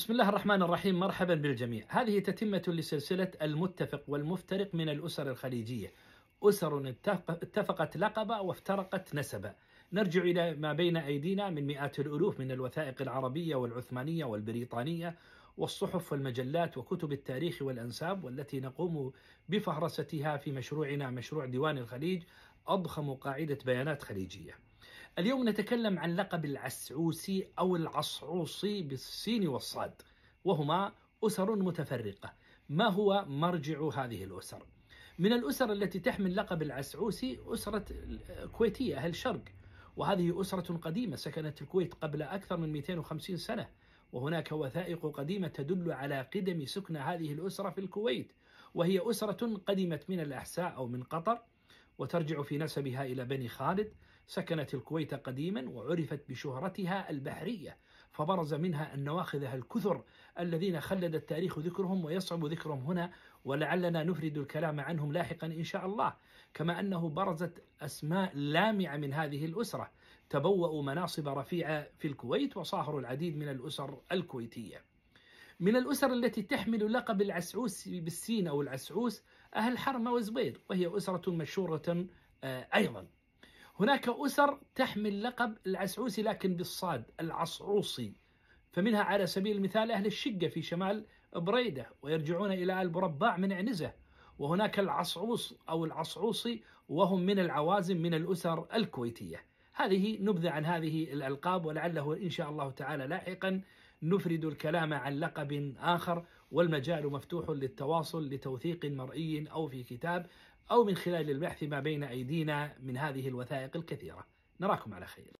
بسم الله الرحمن الرحيم مرحبا بالجميع هذه تتمة لسلسلة المتفق والمفترق من الأسر الخليجية أسر اتفقت لقبا وافترقت نسبا نرجع إلى ما بين أيدينا من مئات الألوف من الوثائق العربية والعثمانية والبريطانية والصحف والمجلات وكتب التاريخ والأنساب والتي نقوم بفهرستها في مشروعنا مشروع ديوان الخليج أضخم قاعدة بيانات خليجية اليوم نتكلم عن لقب العسعوسي أو العصعوصي بالسين والصاد وهما أسر متفرقة ما هو مرجع هذه الأسر؟ من الأسر التي تحمل لقب العسعوسي أسرة كويتية أهل الشرق وهذه أسرة قديمة سكنت الكويت قبل أكثر من 250 سنة وهناك وثائق قديمة تدل على قدم سكن هذه الأسرة في الكويت وهي أسرة قدمت من الأحساء أو من قطر وترجع في نسبها إلى بني خالد سكنت الكويت قديما وعرفت بشهرتها البحرية فبرز منها النواخذها الكثر الذين خلد التاريخ ذكرهم ويصعب ذكرهم هنا ولعلنا نفرد الكلام عنهم لاحقا إن شاء الله كما أنه برزت أسماء لامعة من هذه الأسرة تبوأوا مناصب رفيعة في الكويت وصاهروا العديد من الأسر الكويتية من الأسر التي تحمل لقب العسعوس بالسين أو العسعوس أهل حرمة وزبير وهي أسرة مشهورة آه، أيضا هناك أسر تحمل لقب العسعوسي لكن بالصاد العصعوصي فمنها على سبيل المثال أهل الشقة في شمال بريدة ويرجعون إلى البرباع من عنزة وهناك العصعوص أو العصعوصي وهم من العوازم من الأسر الكويتية هذه نبذة عن هذه الألقاب ولعله إن شاء الله تعالى لاحقا نفرد الكلام عن لقب آخر والمجال مفتوح للتواصل لتوثيق مرئي أو في كتاب أو من خلال البحث ما بين أيدينا من هذه الوثائق الكثيرة نراكم على خير